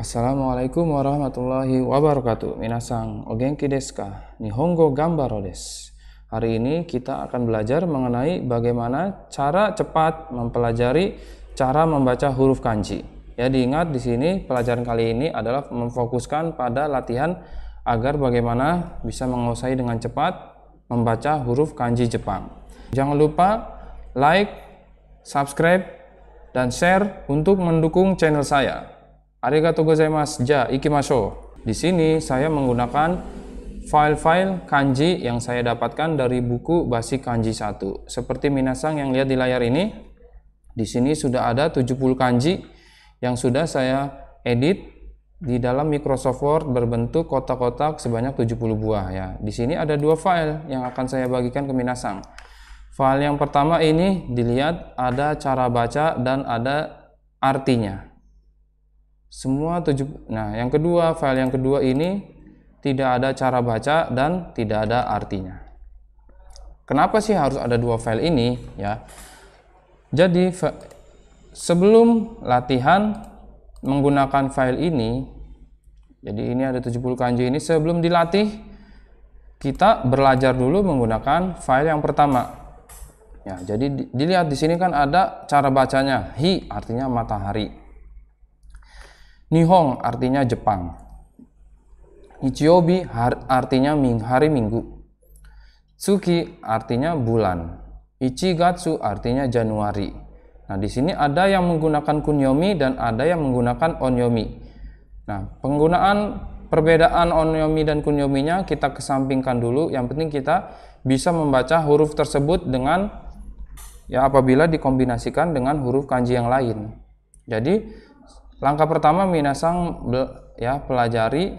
Assalamualaikum warahmatullahi wabarakatuh. Minasang ogenki desu ka? Nihongo gambaro desu. Hari ini kita akan belajar mengenai bagaimana cara cepat mempelajari cara membaca huruf kanji. Ya diingat di sini pelajaran kali ini adalah memfokuskan pada latihan agar bagaimana bisa menguasai dengan cepat membaca huruf kanji Jepang. Jangan lupa like, subscribe, dan share untuk mendukung channel saya. Arigatou gozaimasu. Ja, ikimasho. Di sini saya menggunakan file-file kanji yang saya dapatkan dari buku basic kanji 1. Seperti Minasang yang lihat di layar ini, di sini sudah ada 70 kanji yang sudah saya edit di dalam Microsoft Word berbentuk kotak-kotak sebanyak 70 buah ya. Di sini ada dua file yang akan saya bagikan ke Minasang. File yang pertama ini dilihat ada cara baca dan ada artinya semua tujuh nah yang kedua file yang kedua ini tidak ada cara baca dan tidak ada artinya kenapa sih harus ada dua file ini ya jadi sebelum latihan menggunakan file ini jadi ini ada 70 kanji ini sebelum dilatih kita belajar dulu menggunakan file yang pertama ya jadi dilihat di sini kan ada cara bacanya hi artinya matahari Nihong artinya Jepang. Ichiobi artinya hari Minggu. Tsuki artinya bulan. Ichigatsu artinya Januari. Nah, di sini ada yang menggunakan kunyomi dan ada yang menggunakan onyomi. Nah, penggunaan perbedaan onyomi dan kunyominya kita kesampingkan dulu. Yang penting kita bisa membaca huruf tersebut dengan ya apabila dikombinasikan dengan huruf kanji yang lain. Jadi, Langkah pertama minasang ya pelajari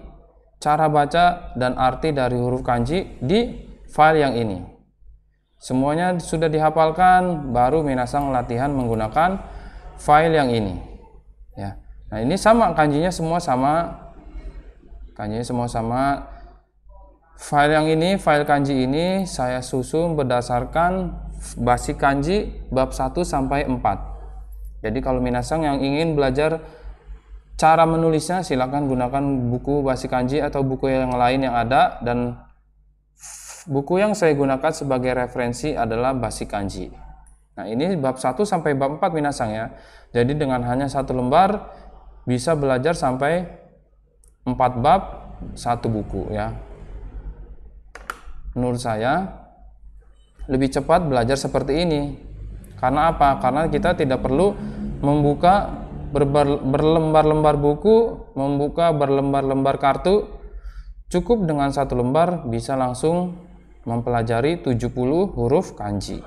cara baca dan arti dari huruf kanji di file yang ini. Semuanya sudah dihafalkan, baru minasang latihan menggunakan file yang ini. Ya. Nah, ini sama kanjinya semua sama. Kanjinya semua sama. File yang ini, file kanji ini saya susun berdasarkan basic kanji bab 1 sampai 4. Jadi kalau minasang yang ingin belajar Cara menulisnya silahkan gunakan buku basi kanji atau buku yang lain yang ada dan buku yang saya gunakan sebagai referensi adalah Basi Kanji. Nah, ini bab 1 sampai bab 4 Minasang ya. Jadi dengan hanya satu lembar bisa belajar sampai 4 bab satu buku ya. Menurut saya lebih cepat belajar seperti ini. Karena apa? Karena kita tidak perlu membuka berlembar-lembar buku, membuka berlembar-lembar kartu, cukup dengan satu lembar bisa langsung mempelajari 70 huruf kanji.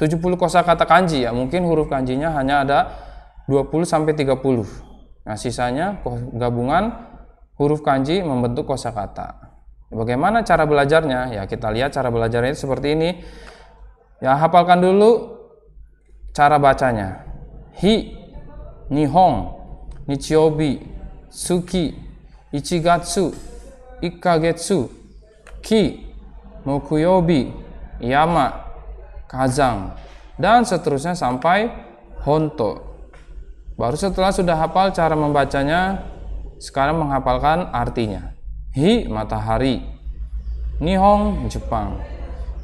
70 kosakata kanji ya, mungkin huruf kanjinya hanya ada 20 sampai 30. Nah, sisanya gabungan huruf kanji membentuk kosakata. Bagaimana cara belajarnya? Ya, kita lihat cara belajarnya seperti ini. Ya, hafalkan dulu cara bacanya. Hi Nihon, Nichiobi, Suki, Ichigatsu, Ikkagetsu, Ki, Mokuyobi, Yama, Kazang, dan seterusnya sampai Honto. Baru setelah sudah hafal cara membacanya, sekarang menghafalkan artinya. Hi, matahari. Nihong, Jepang.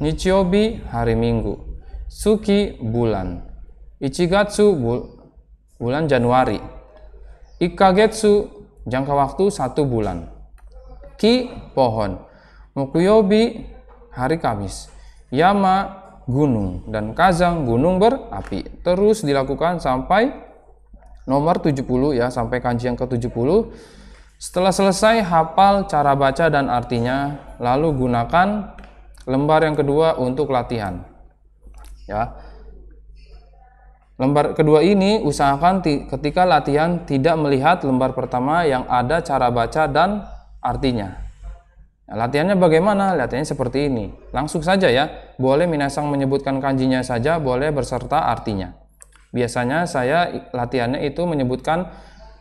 Nichiobi, hari Minggu. Suki, bulan. Ichigatsu, bulan bulan Januari. Ikagetsu jangka waktu satu bulan. Ki pohon. Mukuyobi hari Kamis. Yama gunung dan Kazang gunung berapi. Terus dilakukan sampai nomor 70 ya sampai kanji yang ke-70. Setelah selesai hafal cara baca dan artinya, lalu gunakan lembar yang kedua untuk latihan. Ya. Lembar kedua ini usahakan ketika latihan tidak melihat lembar pertama yang ada cara baca dan artinya. Nah, latihannya bagaimana? Latihannya seperti ini. Langsung saja ya. Boleh Minasang menyebutkan kanjinya saja, boleh berserta artinya. Biasanya saya latihannya itu menyebutkan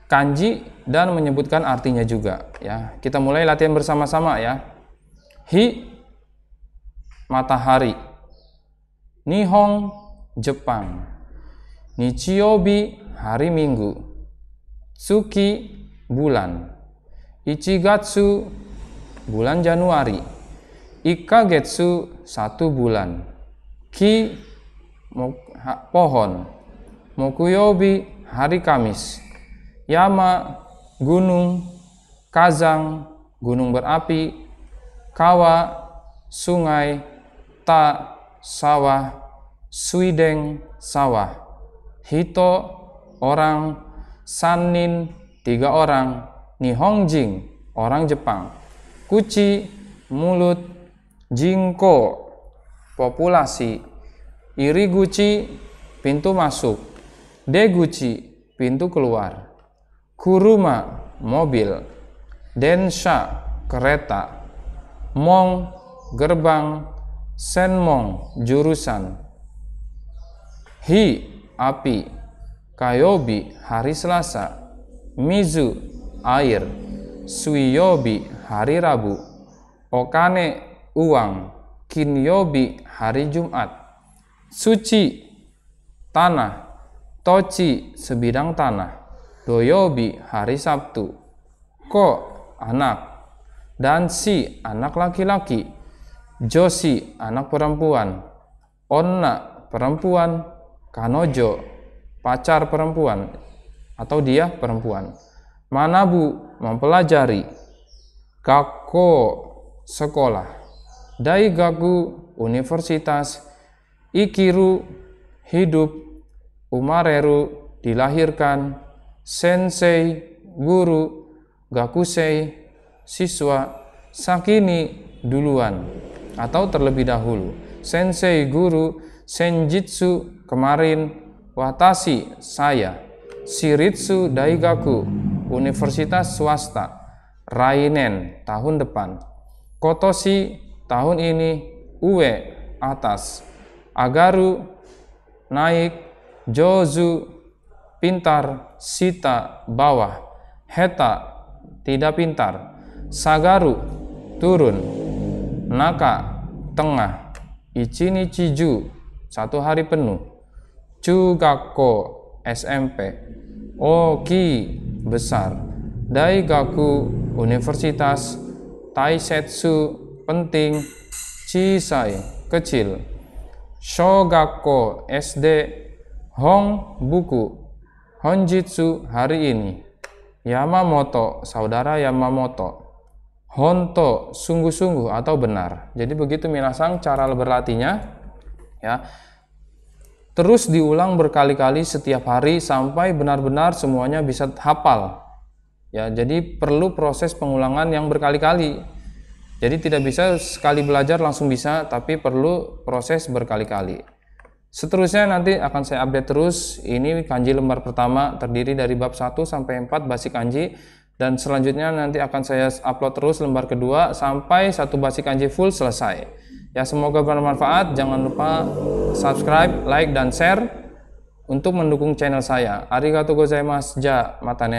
kanji dan menyebutkan artinya juga ya. Kita mulai latihan bersama-sama ya. Hi matahari. Nihong Jepang. Nichiyobi hari Minggu. Tsuki bulan. Ichigatsu bulan Januari. Ikagetsu satu bulan. Ki pohon. Mokuyobi hari Kamis. Yama gunung. Kazang gunung berapi. Kawa sungai. Ta sawah. Suideng sawah Hito orang, Sanin tiga orang, Nihongjing orang Jepang, Kuci mulut, Jingko populasi, Iriguchi pintu masuk, Deguchi pintu keluar, Kuruma mobil, Densha kereta, Mong gerbang, Senmong jurusan, Hi api, Kayobi hari Selasa, Mizu air, Suiyobi hari Rabu, Okane uang, Kinyobi hari Jumat, Suci tanah, tochi sebidang tanah, Doyobi hari Sabtu, Ko anak, dan si anak laki-laki, Josi anak perempuan, Onna perempuan, kanojo, pacar perempuan, atau dia perempuan. Manabu, mempelajari. Gakko, sekolah. Daigaku, universitas. Ikiru, hidup. Umareru, dilahirkan. Sensei, guru. Gakusei, siswa. Sakini, duluan atau terlebih dahulu. Sensei, guru senjitsu kemarin, watashi saya, shiritsu daigaku universitas swasta, rainen tahun depan, kotoshi tahun ini, ue atas, agaru naik, jozu pintar, sita bawah, heta tidak pintar, sagaru turun, naka tengah, ichini satu hari penuh chugakko SMP oki oh, besar daigaku universitas taisetsu penting chisai kecil shogako SD hong buku honjitsu hari ini Yamamoto, saudara Yamamoto. Honto, sungguh-sungguh atau benar. Jadi begitu Minasang cara berlatihnya, ya. Terus diulang berkali-kali setiap hari sampai benar-benar semuanya bisa hafal. Ya, jadi perlu proses pengulangan yang berkali-kali. Jadi tidak bisa sekali belajar langsung bisa, tapi perlu proses berkali-kali. Seterusnya nanti akan saya update terus. Ini kanji lembar pertama terdiri dari bab 1 sampai 4 basic kanji dan selanjutnya nanti akan saya upload terus lembar kedua sampai satu basi kanji full selesai. Ya semoga bermanfaat. Jangan lupa subscribe, like dan share untuk mendukung channel saya. Arigatou gozaimasu ja matane.